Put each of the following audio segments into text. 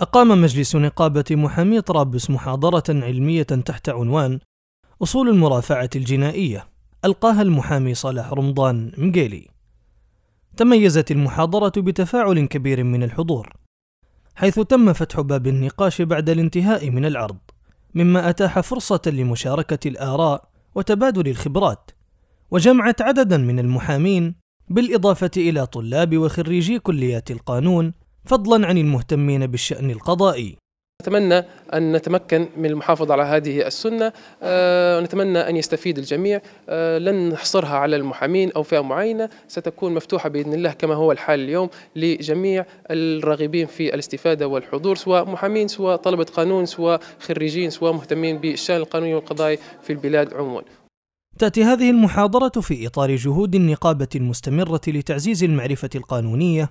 أقام مجلس نقابة محامي طرابلس محاضرة علمية تحت عنوان أصول المرافعة الجنائية ألقاها المحامي صالح رمضان مقيلي تميزت المحاضرة بتفاعل كبير من الحضور حيث تم فتح باب النقاش بعد الانتهاء من العرض مما أتاح فرصة لمشاركة الآراء وتبادل الخبرات وجمعت عددا من المحامين بالإضافة إلى طلاب وخريجي كليات القانون فضلا عن المهتمين بالشأن القضائي نتمنى أن نتمكن من المحافظة على هذه السنة أه نتمنى أن يستفيد الجميع أه لن نحصرها على المحامين أو فئة معينة ستكون مفتوحة بإذن الله كما هو الحال اليوم لجميع الراغبين في الاستفادة والحضور سواء محامين سواء طلبة قانون سواء خريجين سواء مهتمين بالشأن القانوني والقضائي في البلاد عموما تأتي هذه المحاضرة في إطار جهود النقابة المستمرة لتعزيز المعرفة القانونية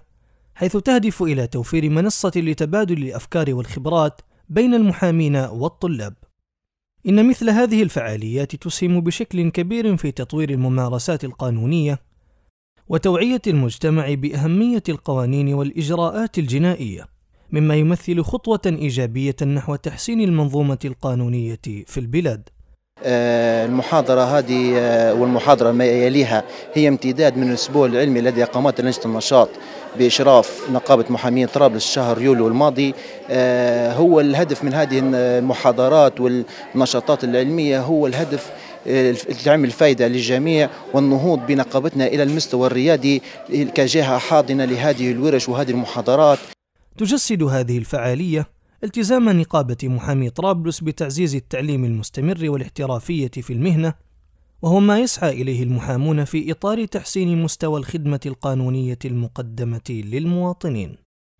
حيث تهدف إلى توفير منصة لتبادل الأفكار والخبرات بين المحامين والطلاب. إن مثل هذه الفعاليات تسهم بشكل كبير في تطوير الممارسات القانونية وتوعية المجتمع بأهمية القوانين والإجراءات الجنائية، مما يمثل خطوة إيجابية نحو تحسين المنظومة القانونية في البلاد. آه، المحاضرة هذه آه، والمحاضرة ما يليها هي امتداد من الأسبوع العلمي الذي أقامته لجنة النشاط بإشراف نقابة محامين طرابلس شهر يوليو الماضي آه، هو الهدف من هذه المحاضرات والنشاطات العلمية هو الهدف تعمل آه، فائدة للجميع والنهوض بنقابتنا إلى المستوى الريادي كجهة حاضنة لهذه الورش وهذه المحاضرات تجسد هذه الفعالية التزام نقابة محامي طرابلس بتعزيز التعليم المستمر والاحترافية في المهنة وهو ما يسعى إليه المحامون في إطار تحسين مستوى الخدمة القانونية المقدمة للمواطنين